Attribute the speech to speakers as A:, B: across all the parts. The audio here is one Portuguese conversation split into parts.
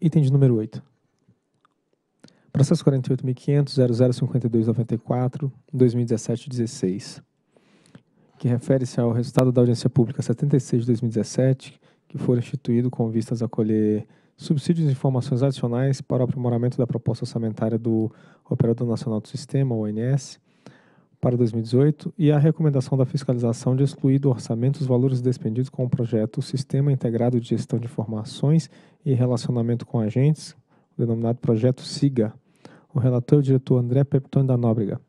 A: Item de número 8. Processo 48.500.0052.94.2017.16, que refere-se ao resultado da audiência pública 76 de 2017, que foi instituído com vistas a colher subsídios e informações adicionais para o aprimoramento da proposta orçamentária do Operador Nacional do Sistema, ONS, para 2018 e a recomendação da fiscalização de excluir do orçamento os valores despendidos com o projeto Sistema Integrado de Gestão de Informações e Relacionamento com Agentes, denominado Projeto SIGA. O relator é o diretor André Peptoni da Nóbrega.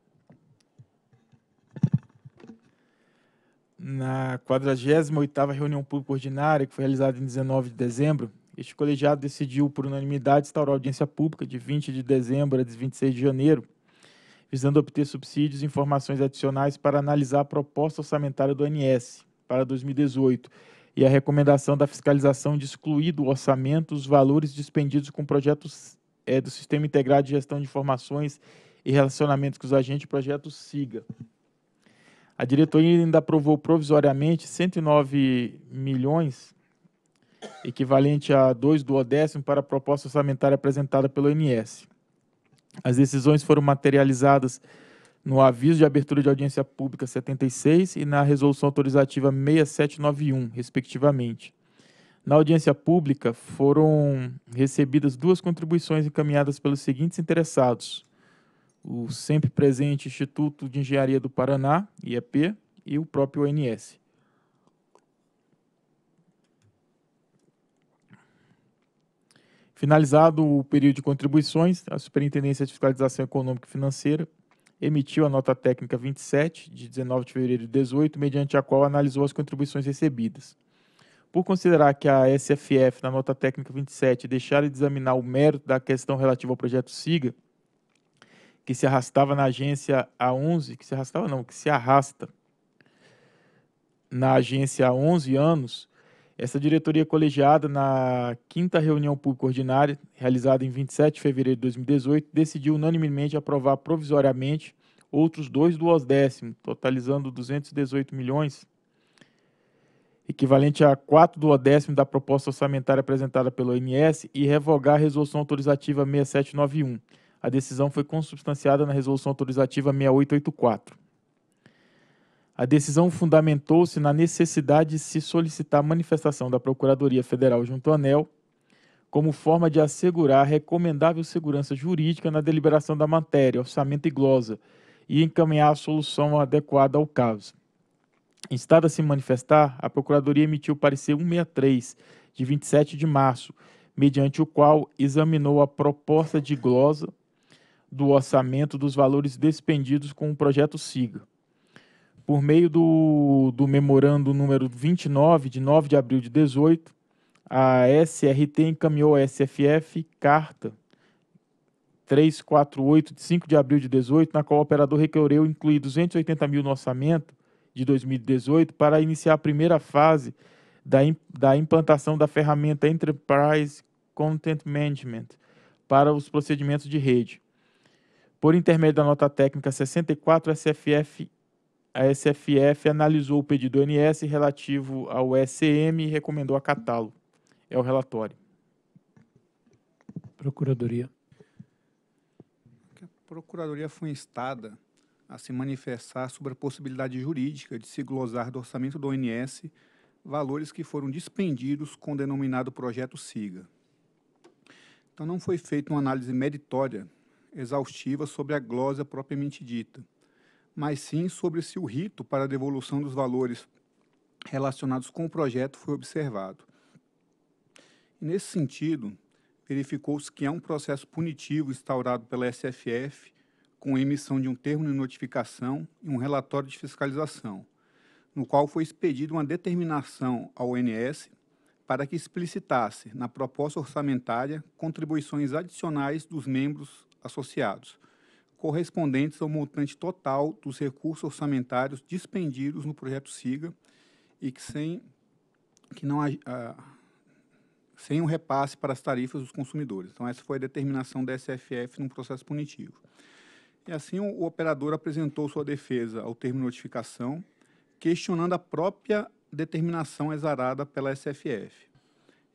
B: Na 48ª reunião pública ordinária, que foi realizada em 19 de dezembro, este colegiado decidiu, por unanimidade, instaurar audiência pública de 20 de dezembro a 26 de janeiro, visando obter subsídios e informações adicionais para analisar a proposta orçamentária do ANS para 2018 e a recomendação da fiscalização de excluir do orçamento os valores dispendidos com projetos é, do Sistema Integrado de Gestão de Informações e Relacionamentos com os Agentes, projeto SIGA. A diretoria ainda aprovou provisoriamente 109 milhões, equivalente a 2 do décimo para a proposta orçamentária apresentada pelo INS. As decisões foram materializadas no aviso de abertura de audiência pública 76 e na resolução autorizativa 6791, respectivamente. Na audiência pública foram recebidas duas contribuições encaminhadas pelos seguintes interessados: o sempre presente Instituto de Engenharia do Paraná, IEP, e o próprio ONS. Finalizado o período de contribuições, a Superintendência de Fiscalização Econômica e Financeira emitiu a nota técnica 27, de 19 de fevereiro de 18, mediante a qual analisou as contribuições recebidas. Por considerar que a SFF, na nota técnica 27, deixara de examinar o mérito da questão relativa ao projeto SIGA, que se arrastava na agência A11, que se arrastava não, que se arrasta na agência há 11 anos, essa diretoria colegiada, na quinta reunião pública ordinária, realizada em 27 de fevereiro de 2018, decidiu unanimemente aprovar provisoriamente outros dois duodécimos, totalizando 218 milhões, equivalente a quatro duodécimos da proposta orçamentária apresentada pelo OMS, e revogar a Resolução Autorizativa 6791. A decisão foi consubstanciada na Resolução Autorizativa 6884. A decisão fundamentou-se na necessidade de se solicitar manifestação da Procuradoria Federal junto ao ANEL como forma de assegurar recomendável segurança jurídica na deliberação da matéria, orçamento e glosa, e encaminhar a solução adequada ao caso. Instada a se manifestar, a Procuradoria emitiu o parecer 163, de 27 de março, mediante o qual examinou a proposta de glosa do orçamento dos valores despendidos com o projeto SIGA por meio do, do memorando número 29, de 9 de abril de 18, a SRT encaminhou a SFF carta 348, de 5 de abril de 18, na qual o operador requereu incluir 280 mil no orçamento de 2018 para iniciar a primeira fase da, da implantação da ferramenta Enterprise Content Management para os procedimentos de rede. Por intermédio da nota técnica 64 SFF a SFF analisou o pedido ONS relativo ao ECM e recomendou acatá-lo. É o relatório. Procuradoria.
C: A Procuradoria foi instada a se manifestar sobre a possibilidade jurídica de se glosar do orçamento do ONS valores que foram dispendidos com o denominado projeto SIGA. Então, não foi feita uma análise meritória exaustiva sobre a glosa propriamente dita mas sim sobre se o rito para a devolução dos valores relacionados com o projeto foi observado. E nesse sentido, verificou-se que há um processo punitivo instaurado pela SFF com a emissão de um termo de notificação e um relatório de fiscalização, no qual foi expedida uma determinação ao ONS para que explicitasse na proposta orçamentária contribuições adicionais dos membros associados, correspondentes ao montante total dos recursos orçamentários dispendidos no projeto SIGA e que, sem, que não, ah, sem um repasse para as tarifas dos consumidores. Então, essa foi a determinação da SFF no processo punitivo. E assim, o, o operador apresentou sua defesa ao termo de notificação, questionando a própria determinação exarada pela SFF.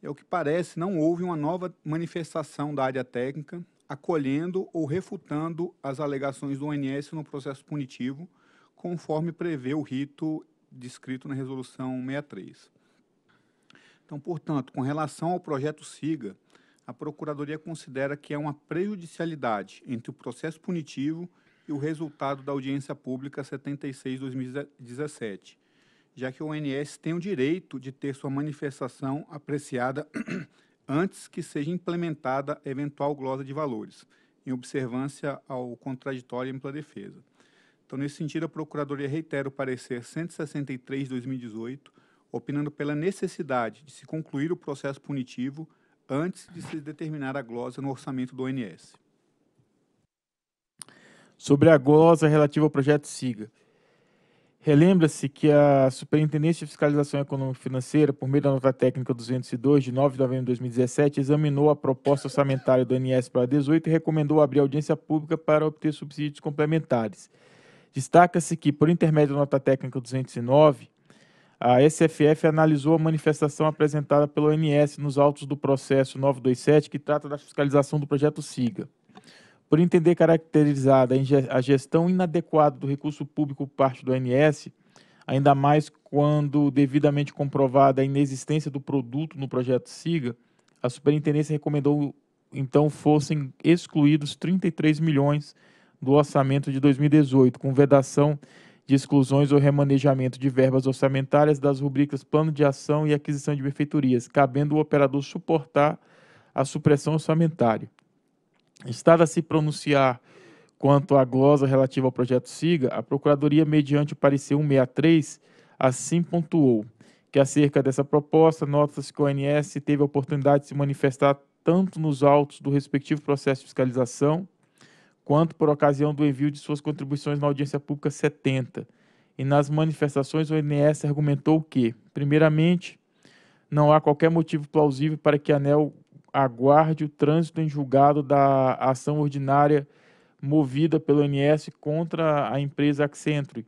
C: É o que parece, não houve uma nova manifestação da área técnica acolhendo ou refutando as alegações do ONS no processo punitivo, conforme prevê o rito descrito na Resolução 63. Então, portanto, com relação ao projeto SIGA, a Procuradoria considera que há é uma prejudicialidade entre o processo punitivo e o resultado da audiência pública 76-2017, já que o ONS tem o direito de ter sua manifestação apreciada antes que seja implementada eventual glosa de valores, em observância ao contraditório e ampla defesa. Então, nesse sentido, a Procuradoria reitera o parecer 163-2018, opinando pela necessidade de se concluir o processo punitivo antes de se determinar a glosa no orçamento do ONS.
B: Sobre a glosa relativa ao projeto SIGA. Relembra-se que a Superintendência de Fiscalização Econômico-Financeira, por meio da nota técnica 202, de 9 de novembro de 2017, examinou a proposta orçamentária do ANS para 18 e recomendou abrir audiência pública para obter subsídios complementares. Destaca-se que, por intermédio da nota técnica 209, a SFF analisou a manifestação apresentada pelo ANS nos autos do processo 927, que trata da fiscalização do projeto SIGA. Por entender caracterizada a gestão inadequada do recurso público por parte do ANS, ainda mais quando devidamente comprovada a inexistência do produto no projeto SIGA, a superintendência recomendou então fossem excluídos 33 milhões do orçamento de 2018, com vedação de exclusões ou remanejamento de verbas orçamentárias das rubricas Plano de Ação e Aquisição de Benfeitorias, cabendo o operador suportar a supressão orçamentária. Estar a se pronunciar quanto à glosa relativa ao projeto SIGA, a Procuradoria, mediante o parecer 163, assim pontuou que acerca dessa proposta, nota-se que o ONS teve a oportunidade de se manifestar tanto nos autos do respectivo processo de fiscalização, quanto por ocasião do envio de suas contribuições na audiência pública 70. E nas manifestações, o ONS argumentou que, primeiramente, não há qualquer motivo plausível para que a ANEL aguarde o trânsito em julgado da ação ordinária movida pelo ANS contra a empresa Accenture,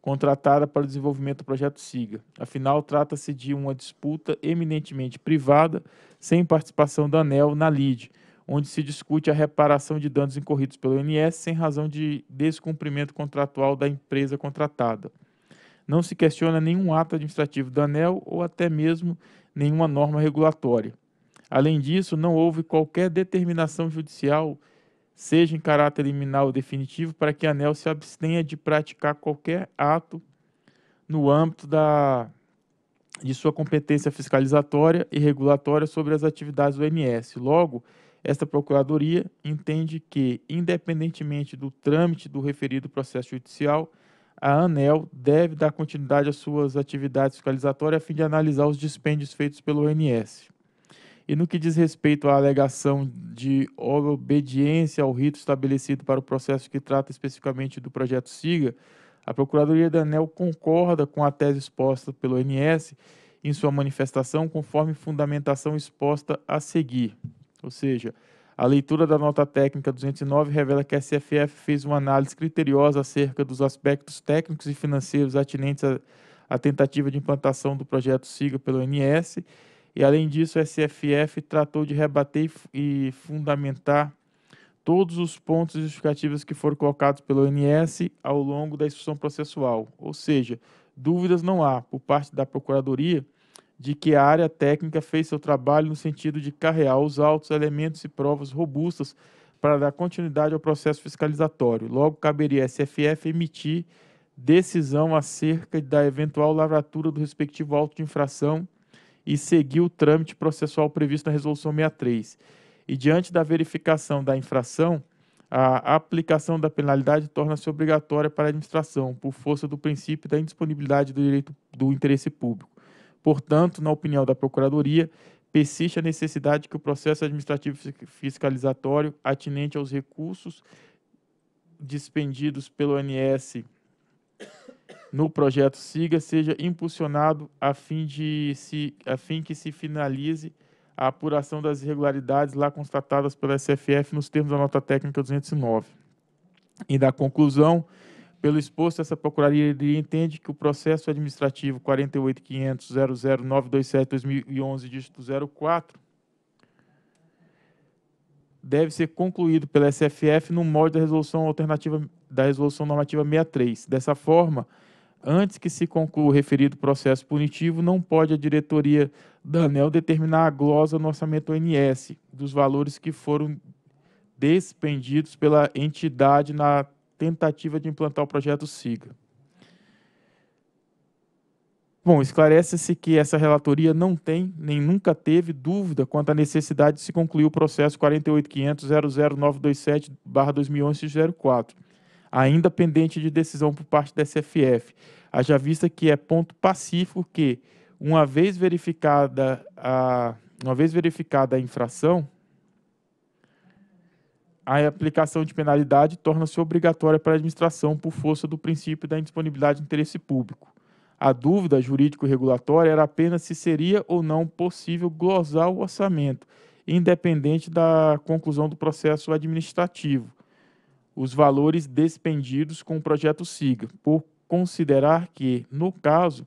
B: contratada para o desenvolvimento do projeto SIGA. Afinal, trata-se de uma disputa eminentemente privada, sem participação da ANEL na LIDE, onde se discute a reparação de danos incorridos pelo ANS sem razão de descumprimento contratual da empresa contratada. Não se questiona nenhum ato administrativo da ANEL ou até mesmo nenhuma norma regulatória. Além disso, não houve qualquer determinação judicial, seja em caráter liminal ou definitivo, para que a ANEL se abstenha de praticar qualquer ato no âmbito da, de sua competência fiscalizatória e regulatória sobre as atividades do MS. Logo, esta Procuradoria entende que, independentemente do trâmite do referido processo judicial, a ANEL deve dar continuidade às suas atividades fiscalizatórias a fim de analisar os dispêndios feitos pelo ONS. E no que diz respeito à alegação de obediência ao rito estabelecido para o processo que trata especificamente do projeto SIGA, a Procuradoria da ANEL concorda com a tese exposta pelo ONS em sua manifestação, conforme fundamentação exposta a seguir. Ou seja, a leitura da nota técnica 209 revela que a SFF fez uma análise criteriosa acerca dos aspectos técnicos e financeiros atinentes à, tentativa de implantação do projeto SIGA pelo ONS e além disso, o SFF tratou de rebater e fundamentar todos os pontos justificativos que foram colocados pelo ONS ao longo da instrução processual. Ou seja, dúvidas não há por parte da Procuradoria de que a área técnica fez seu trabalho no sentido de carrear os altos elementos e provas robustas para dar continuidade ao processo fiscalizatório. Logo, caberia a SFF emitir decisão acerca da eventual lavratura do respectivo auto de infração e seguir o trâmite processual previsto na Resolução 63. E diante da verificação da infração, a aplicação da penalidade torna-se obrigatória para a administração, por força do princípio da indisponibilidade do direito do interesse público. Portanto, na opinião da Procuradoria, persiste a necessidade que o processo administrativo fiscalizatório atinente aos recursos dispendidos pelo ONS no projeto SIGA seja impulsionado a fim, de se, a fim que se finalize a apuração das irregularidades lá constatadas pela SFF nos termos da nota técnica 209. E da conclusão, pelo exposto, essa Procuradoria entende que o processo administrativo 48500009272011 dígito 04, deve ser concluído pela SFF no modo da resolução alternativa da resolução normativa 63. Dessa forma, Antes que se conclua o referido processo punitivo, não pode a diretoria da ANEL determinar a glosa no orçamento ONS dos valores que foram despendidos pela entidade na tentativa de implantar o projeto SIGA. Bom, esclarece-se que essa relatoria não tem, nem nunca teve, dúvida quanto à necessidade de se concluir o processo 48.500.00927-2011-04, ainda pendente de decisão por parte da SFF, haja vista que é ponto pacífico que, uma vez verificada a, uma vez verificada a infração, a aplicação de penalidade torna-se obrigatória para a administração por força do princípio da indisponibilidade de interesse público. A dúvida jurídico-regulatória era apenas se seria ou não possível glosar o orçamento, independente da conclusão do processo administrativo os valores despendidos com o projeto SIGA, por considerar que, no caso,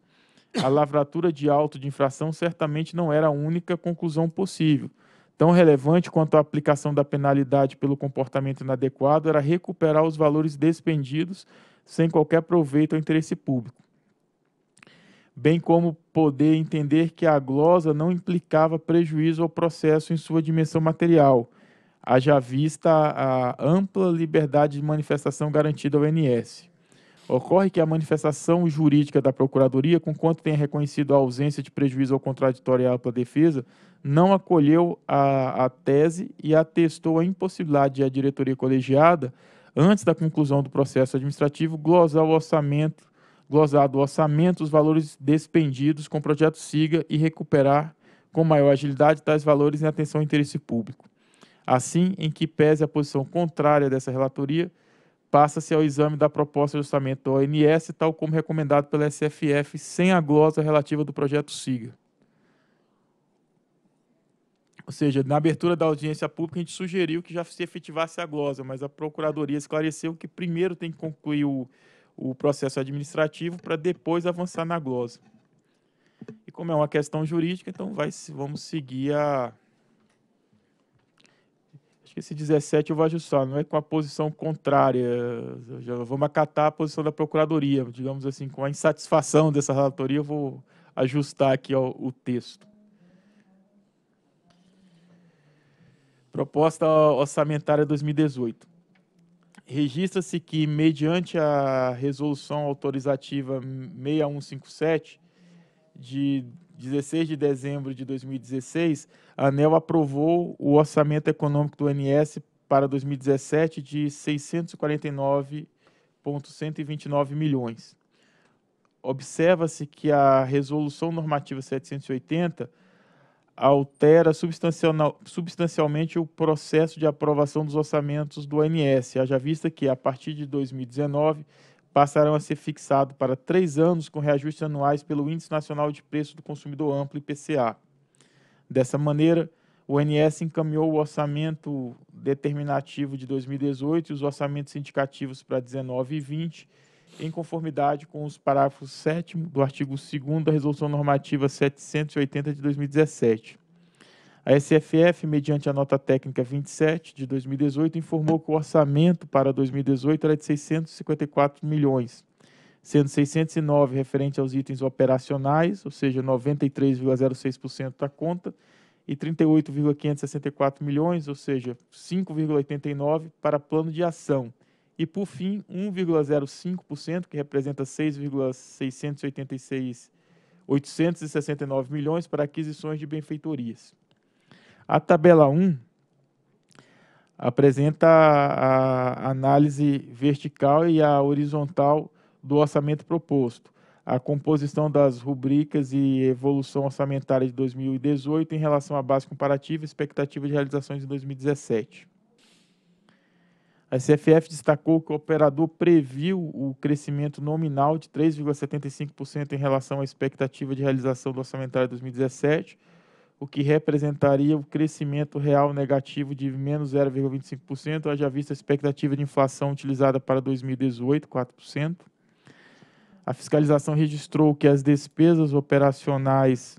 B: a lavratura de auto de infração certamente não era a única conclusão possível. Tão relevante quanto a aplicação da penalidade pelo comportamento inadequado era recuperar os valores despendidos sem qualquer proveito ao interesse público. Bem como poder entender que a glosa não implicava prejuízo ao processo em sua dimensão material, haja vista a ampla liberdade de manifestação garantida ao NS. Ocorre que a manifestação jurídica da Procuradoria, conquanto tenha reconhecido a ausência de prejuízo ao contraditório e à ampla defesa, não acolheu a, a tese e atestou a impossibilidade de a diretoria colegiada, antes da conclusão do processo administrativo, glosar o orçamento, glosado o orçamento, os valores despendidos com o projeto SIGA e recuperar com maior agilidade tais valores em atenção ao interesse público. Assim, em que pese a posição contrária dessa relatoria, passa-se ao exame da proposta de orçamento da ONS, tal como recomendado pela SFF, sem a glosa relativa do projeto SIGA. Ou seja, na abertura da audiência pública, a gente sugeriu que já se efetivasse a glosa, mas a Procuradoria esclareceu que primeiro tem que concluir o, o processo administrativo para depois avançar na glosa. E como é uma questão jurídica, então vai, vamos seguir a, que esse 17 eu vou ajustar, não é com a posição contrária. Já vamos acatar a posição da Procuradoria, digamos assim, com a insatisfação dessa relatoria, eu vou ajustar aqui ó, o texto. Proposta orçamentária 2018. Registra-se que, mediante a resolução autorizativa 6157, de 16 de dezembro de 2016, a ANEL aprovou o orçamento econômico do NS para 2017 de 649,129 milhões. Observa-se que a Resolução Normativa 780 altera substancialmente o processo de aprovação dos orçamentos do ANS, haja vista que, a partir de 2019, passarão a ser fixado para três anos com reajustes anuais pelo Índice Nacional de Preço do Consumidor Amplo, IPCA. Dessa maneira, o INS encaminhou o orçamento determinativo de 2018 e os orçamentos indicativos para 19 e 20, em conformidade com os parágrafos 7 do artigo 2 da Resolução Normativa 780 de 2017. A SFF, mediante a nota técnica 27 de 2018, informou que o orçamento para 2018 era de 654 milhões, sendo 609 referente aos itens operacionais, ou seja, 93,06% da conta, e 38,564 milhões, ou seja, 5,89 para plano de ação. E por fim, 1,05%, que representa 6,686 869 milhões para aquisições de benfeitorias. A tabela 1 apresenta a análise vertical e a horizontal do orçamento proposto, a composição das rubricas e evolução orçamentária de 2018 em relação à base comparativa e expectativa de realizações de 2017. A CFF destacou que o operador previu o crescimento nominal de 3,75% em relação à expectativa de realização do orçamentário de 2017 o que representaria o crescimento real negativo de menos 0,25%, haja vista a expectativa de inflação utilizada para 2018, 4%. A fiscalização registrou que as despesas operacionais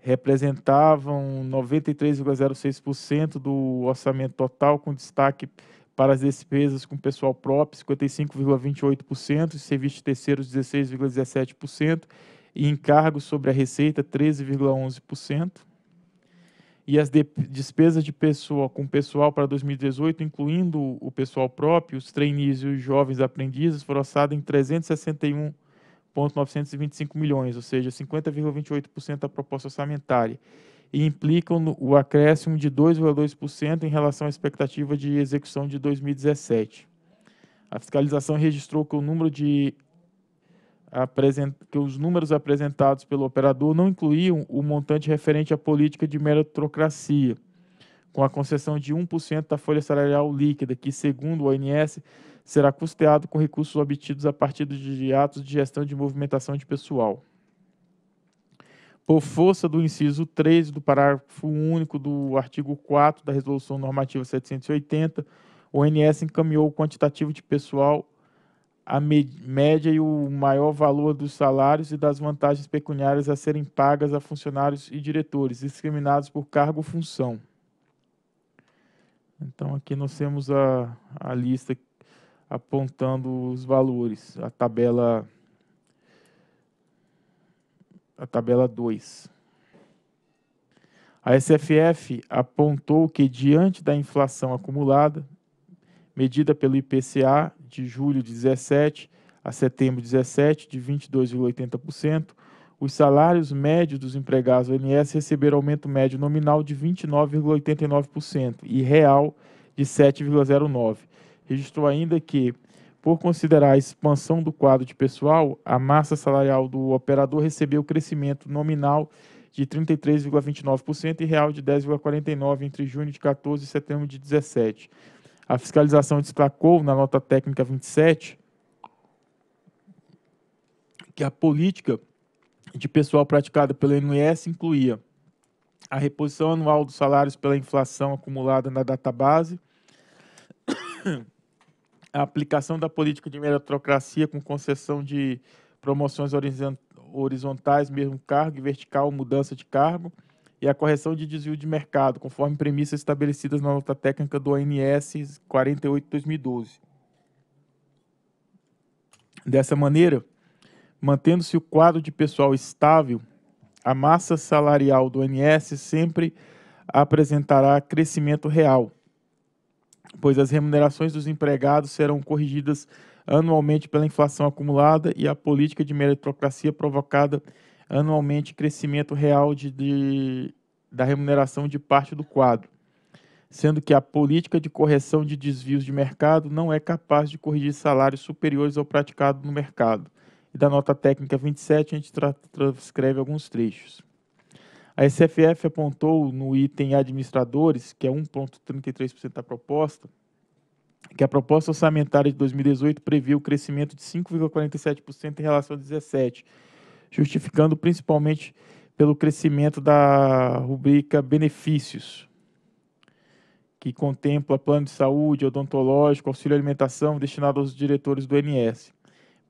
B: representavam 93,06% do orçamento total, com destaque para as despesas com pessoal próprio, 55,28%, e serviços terceiros, 16,17%, e encargos sobre a receita 13,11%. E as de despesas de pessoal com pessoal para 2018, incluindo o pessoal próprio, os trainees e os jovens aprendizes, foram orçadas em 361,925 milhões, ou seja, 50,28% da proposta orçamentária, e implicam o acréscimo de 2,2% em relação à expectativa de execução de 2017. A fiscalização registrou que o número de que os números apresentados pelo operador não incluíam o montante referente à política de meritocracia, com a concessão de 1% da folha salarial líquida, que, segundo o ONS, será custeado com recursos obtidos a partir de atos de gestão de movimentação de pessoal. Por força do inciso 3 do parágrafo único do artigo 4 da Resolução Normativa 780, o ONS encaminhou o quantitativo de pessoal a média e o maior valor dos salários e das vantagens pecuniárias a serem pagas a funcionários e diretores, discriminados por cargo ou função. Então, aqui nós temos a, a lista apontando os valores, a tabela a tabela 2. A SFF apontou que diante da inflação acumulada, medida pelo IPCA de julho de 17 a setembro de 17, de 22,80%. Os salários médios dos empregados do ONS receberam aumento médio nominal de 29,89% e real de 7,09%. Registrou ainda que, por considerar a expansão do quadro de pessoal, a massa salarial do operador recebeu crescimento nominal de 33,29% e real de 10,49% entre junho de 14 e setembro de 17 a fiscalização destacou na nota técnica 27 que a política de pessoal praticada pelo INS incluía a reposição anual dos salários pela inflação acumulada na database, a aplicação da política de meritocracia com concessão de promoções horizontais, mesmo cargo, e vertical, mudança de cargo, e a correção de desvio de mercado, conforme premissas estabelecidas na nota técnica do ONS 48/2012. Dessa maneira, mantendo-se o quadro de pessoal estável, a massa salarial do ONS sempre apresentará crescimento real, pois as remunerações dos empregados serão corrigidas anualmente pela inflação acumulada e a política de meritocracia provocada anualmente crescimento real de, de, da remuneração de parte do quadro, sendo que a política de correção de desvios de mercado não é capaz de corrigir salários superiores ao praticado no mercado. E da nota técnica 27, a gente transcreve alguns trechos. A SFF apontou no item administradores, que é 1,33% da proposta, que a proposta orçamentária de 2018 previa o crescimento de 5,47% em relação a 17, justificando principalmente pelo crescimento da rubrica benefícios, que contempla plano de saúde, odontológico, auxílio alimentação destinado aos diretores do NS,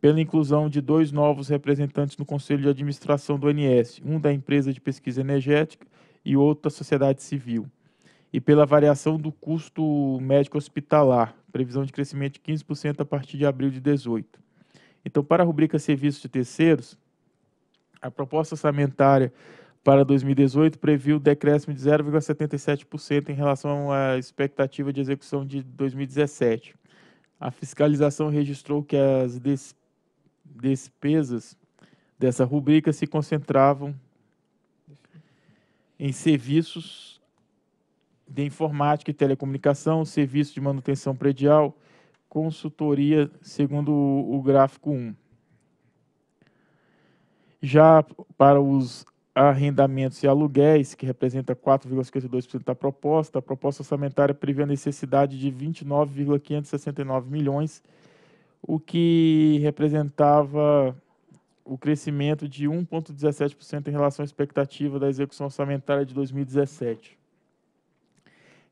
B: pela inclusão de dois novos representantes no conselho de administração do NS, um da empresa de pesquisa energética e outro da sociedade civil, e pela variação do custo médico hospitalar, previsão de crescimento de 15% a partir de abril de 18. Então, para a rubrica serviços de terceiros, a proposta orçamentária para 2018 previu decréscimo de 0,77% em relação à expectativa de execução de 2017. A fiscalização registrou que as des despesas dessa rubrica se concentravam em serviços de informática e telecomunicação, serviço de manutenção predial, consultoria, segundo o gráfico 1. Já para os arrendamentos e aluguéis, que representa 4,52% da proposta, a proposta orçamentária prevê a necessidade de 29,569 milhões, o que representava o crescimento de 1,17% em relação à expectativa da execução orçamentária de 2017.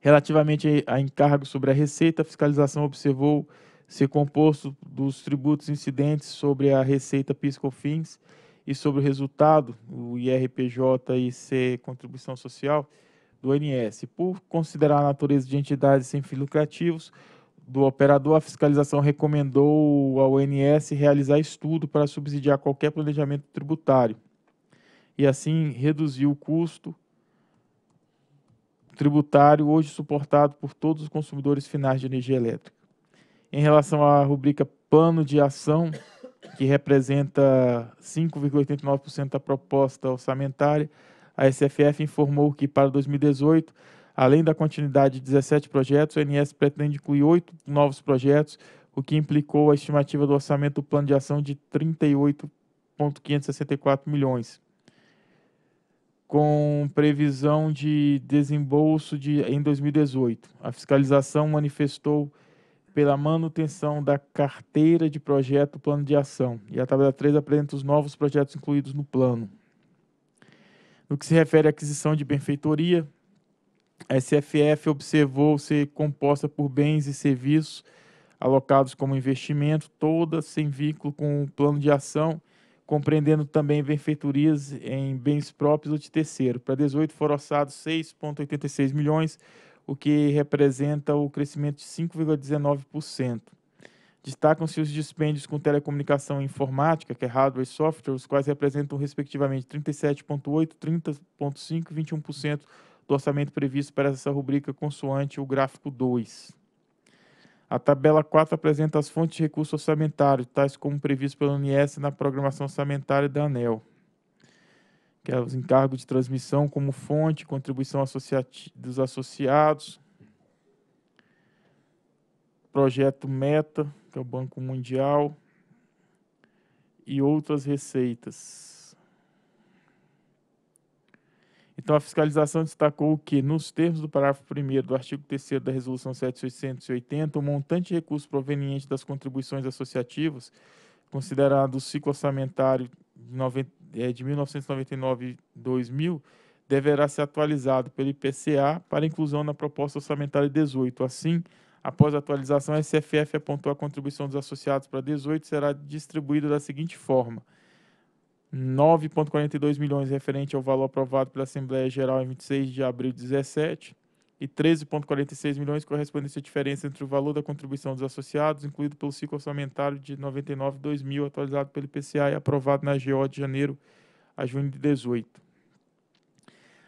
B: Relativamente a encargos sobre a receita, a fiscalização observou ser composto dos tributos incidentes sobre a receita PIS/COFINS, e sobre o resultado, o IRPJ e C, contribuição social, do INS. Por considerar a natureza de entidades sem fins lucrativos do operador, a fiscalização recomendou ao INS realizar estudo para subsidiar qualquer planejamento tributário e assim reduzir o custo tributário hoje suportado por todos os consumidores finais de energia elétrica. Em relação à rubrica Plano de Ação que representa 5,89% da proposta orçamentária, a SFF informou que para 2018, além da continuidade de 17 projetos, o INS pretende incluir oito novos projetos, o que implicou a estimativa do orçamento do plano de ação de 38,564 milhões com previsão de desembolso de, em 2018. A fiscalização manifestou pela manutenção da carteira de projeto, plano de ação. E a tabela 3 apresenta os novos projetos incluídos no plano. No que se refere à aquisição de benfeitoria, a SFF observou ser composta por bens e serviços alocados como investimento, toda sem vínculo com o plano de ação, compreendendo também benfeitorias em bens próprios ou de terceiro. Para 18 foram orçados 6,86 milhões, o que representa o crescimento de 5,19%. Destacam-se os dispêndios com telecomunicação e informática, que é hardware e software, os quais representam respectivamente 37,8%, 30,5% e 21% do orçamento previsto para essa rubrica, consoante o gráfico 2. A tabela 4 apresenta as fontes de recurso orçamentário, tais como previsto pela Unes na programação orçamentária da ANEL que é os encargos de transmissão como fonte, contribuição dos associados, projeto Meta, que é o Banco Mundial, e outras receitas. Então, a fiscalização destacou que, nos termos do parágrafo 1 do artigo 3 da Resolução 7880, o montante de recursos proveniente das contribuições associativas, considerado o ciclo orçamentário é, de 1999 2000 deverá ser atualizado pelo IPCA para inclusão na proposta orçamentária 18. Assim, após a atualização, a SFF apontou a contribuição dos associados para 18 será distribuída da seguinte forma: 9,42 milhões referente ao valor aprovado pela Assembleia Geral em 26 de abril de 17, e 13,46 milhões correspondem à diferença entre o valor da contribuição dos associados, incluído pelo ciclo orçamentário de 99-2000, atualizado pelo IPCA e aprovado na GO de janeiro a junho de 18.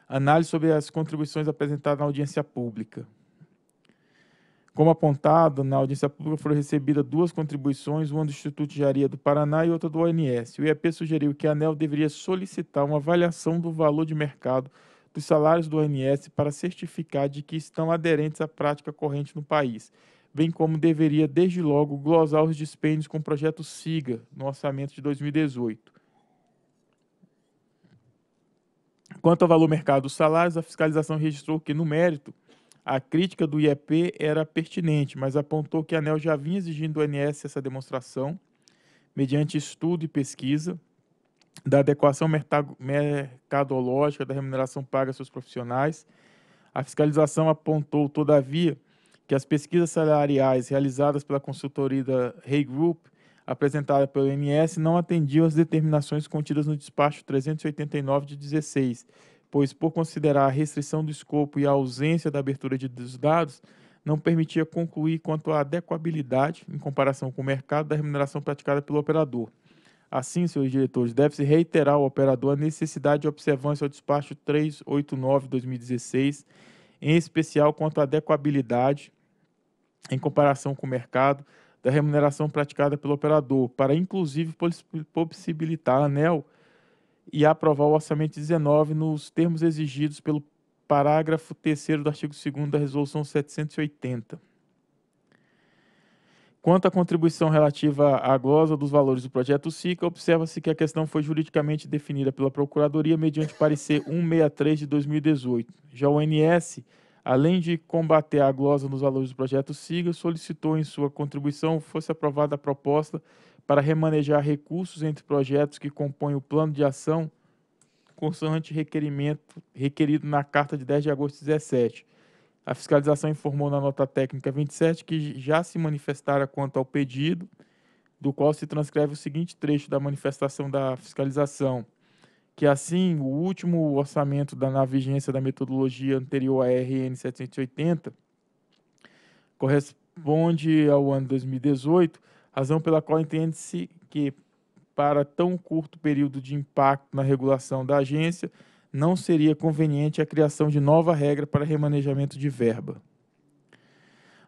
B: Análise sobre as contribuições apresentadas na audiência pública. Como apontado, na audiência pública foram recebidas duas contribuições, uma do Instituto de Engenharia do Paraná e outra do ONS. O IEP sugeriu que a ANEL deveria solicitar uma avaliação do valor de mercado dos salários do ONS para certificar de que estão aderentes à prática corrente no país, bem como deveria, desde logo, glosar os dispêndios com o projeto SIGA no orçamento de 2018. Quanto ao valor mercado dos salários, a fiscalização registrou que, no mérito, a crítica do IEP era pertinente, mas apontou que a ANEL já vinha exigindo do ONS essa demonstração, mediante estudo e pesquisa, da adequação mercadológica da remuneração paga a seus profissionais. A fiscalização apontou, todavia, que as pesquisas salariais realizadas pela consultoria da hey Group, apresentada pelo INS, não atendiam às determinações contidas no despacho 389 de 16, pois, por considerar a restrição do escopo e a ausência da abertura de dados, não permitia concluir quanto à adequabilidade, em comparação com o mercado, da remuneração praticada pelo operador. Assim, seus diretores, deve-se reiterar ao operador a necessidade de observância ao despacho 389-2016, em especial quanto à adequabilidade, em comparação com o mercado, da remuneração praticada pelo operador, para inclusive possibilitar a ANEL e aprovar o orçamento 19 nos termos exigidos pelo parágrafo 3 do artigo 2 da Resolução 780. Quanto à contribuição relativa à glosa dos valores do projeto SICA, observa-se que a questão foi juridicamente definida pela Procuradoria mediante parecer 163 de 2018. Já o NS, além de combater a glosa nos valores do projeto Sica, solicitou em sua contribuição fosse aprovada a proposta para remanejar recursos entre projetos que compõem o plano de ação consoante requerimento requerido na carta de 10 de agosto de 2017. A fiscalização informou na nota técnica 27 que já se manifestara quanto ao pedido, do qual se transcreve o seguinte trecho da manifestação da fiscalização: que assim, o último orçamento da, na vigência da metodologia anterior à RN 780 corresponde ao ano 2018, razão pela qual entende-se que, para tão curto período de impacto na regulação da agência, não seria conveniente a criação de nova regra para remanejamento de verba.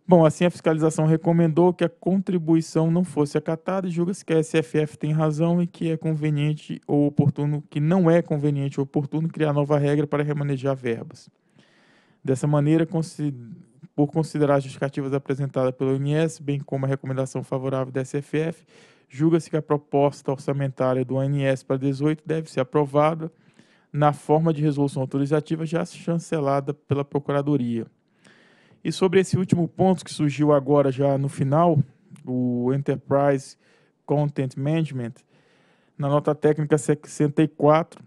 B: Bom, assim a fiscalização recomendou que a contribuição não fosse acatada e julga-se que a SFF tem razão e que é conveniente ou oportuno, que não é conveniente ou oportuno criar nova regra para remanejar verbas. Dessa maneira, por considerar as justificativas apresentadas pelo ONS, bem como a recomendação favorável da SFF, julga-se que a proposta orçamentária do ONS para 18 deve ser aprovada na forma de resolução autorizativa já chancelada pela Procuradoria. E sobre esse último ponto que surgiu agora já no final, o Enterprise Content Management, na nota técnica 64,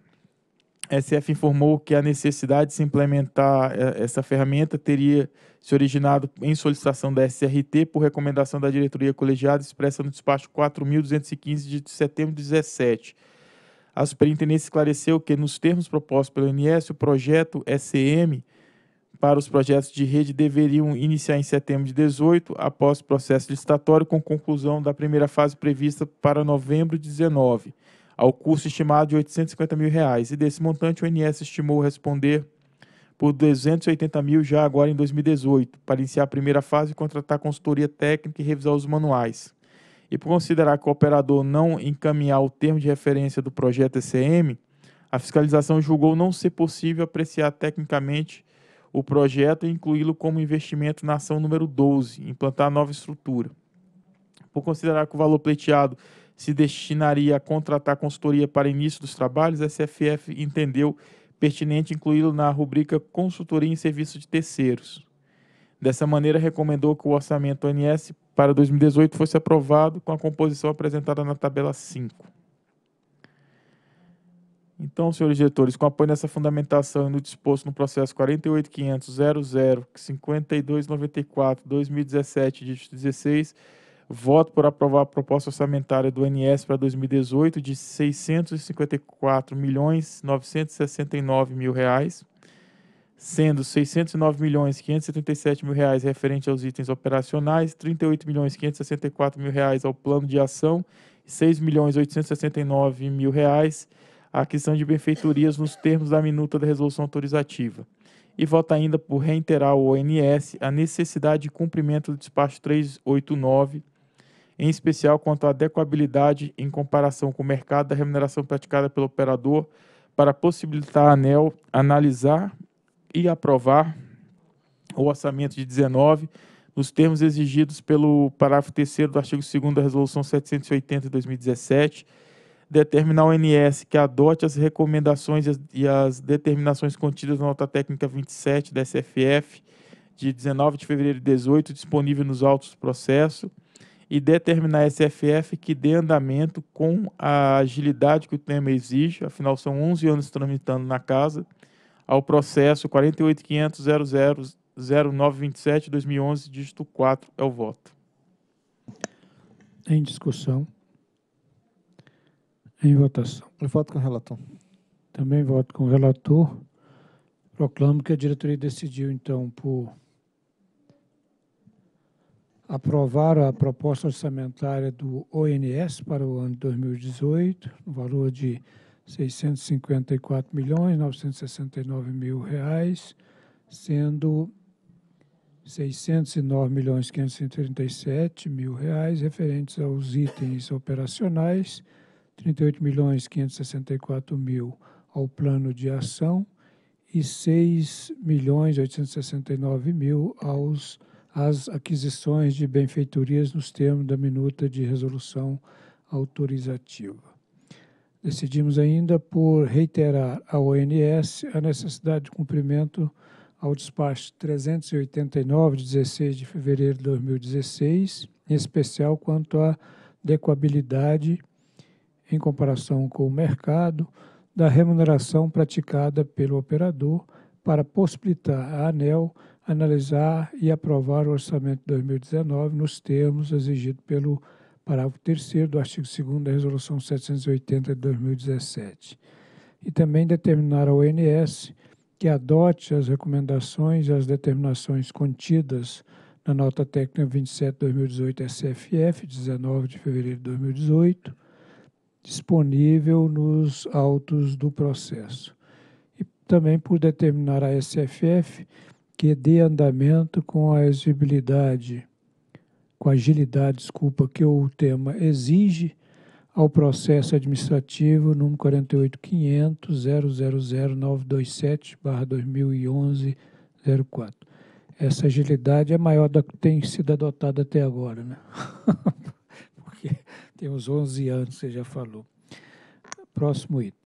B: a SF informou que a necessidade de se implementar eh, essa ferramenta teria se originado em solicitação da SRT por recomendação da diretoria colegiada expressa no despacho 4.215 de setembro de 17 a superintendência esclareceu que, nos termos propostos pelo INS, o projeto ECM para os projetos de rede deveriam iniciar em setembro de 18, após processo licitatório, com conclusão da primeira fase prevista para novembro de 19, ao custo estimado de R$ 850 mil. Reais, e desse montante, o INS estimou responder por 280 mil já agora em 2018, para iniciar a primeira fase, e contratar consultoria técnica e revisar os manuais e por considerar que o operador não encaminhar o termo de referência do projeto ECM, a fiscalização julgou não ser possível apreciar tecnicamente o projeto e incluí-lo como investimento na ação número 12, implantar nova estrutura. Por considerar que o valor pleiteado se destinaria a contratar consultoria para início dos trabalhos, a SFF entendeu pertinente incluí-lo na rubrica Consultoria em Serviço de Terceiros. Dessa maneira, recomendou que o orçamento ONS para 2018 fosse aprovado com a composição apresentada na tabela 5. Então, senhores diretores, com apoio nessa fundamentação e no disposto no processo 48.500.00.5294.2017, dígito 16, voto por aprovar a proposta orçamentária do ANS para 2018 de R$ 654.969.000 sendo 609 milhões 577 mil reais referente aos itens operacionais, 38 milhões 564 mil reais ao plano de ação, 6 milhões 869 mil reais à aquisição de benfeitorias nos termos da minuta da resolução autorizativa. E vota ainda por reiterar ao ONS a necessidade de cumprimento do despacho 389, em especial quanto à adequabilidade em comparação com o mercado da remuneração praticada pelo operador para possibilitar a ANEL analisar e aprovar o orçamento de 19 nos termos exigidos pelo parágrafo 3 do artigo 2 da Resolução 780 de 2017, determinar o NS que adote as recomendações e as determinações contidas na nota técnica 27 da SFF de 19 de fevereiro de 18, disponível nos autos do processo, e determinar a SFF que dê andamento com a agilidade que o tema exige, afinal são 11 anos tramitando na casa, ao processo 48500000927 dígito 4. É o voto. Em
A: discussão. Em votação. Eu voto com o relator. Também voto com o relator. Proclamo que a diretoria decidiu, então, por aprovar a proposta orçamentária do ONS para o ano 2018, no valor de 654 milhões 969 mil reais, sendo 609 milhões 537 mil reais referentes aos itens operacionais, 38 milhões 564 mil ao plano de ação e 6 milhões 869 mil aos as aquisições de benfeitorias nos termos da minuta de resolução autorizativa. Decidimos ainda por reiterar à ONS a necessidade de cumprimento ao despacho 389 de 16 de fevereiro de 2016, em especial quanto à adequabilidade em comparação com o mercado da remuneração praticada pelo operador para possibilitar a ANEL analisar e aprovar o orçamento de 2019 nos termos exigidos pelo parágrafo 3 do artigo 2 da Resolução 780 de 2017, e também determinar ao ONS que adote as recomendações e as determinações contidas na nota técnica 27/2018 SFF, 19 de fevereiro de 2018, disponível nos autos do processo. E também por determinar a SFF que dê andamento com a exigibilidade com agilidade, desculpa, que o tema exige ao processo administrativo número 48.500.000927/2011-04. Essa agilidade é maior da que tem sido adotada até agora, né? Porque tem uns 11 anos, você já falou. Próximo item.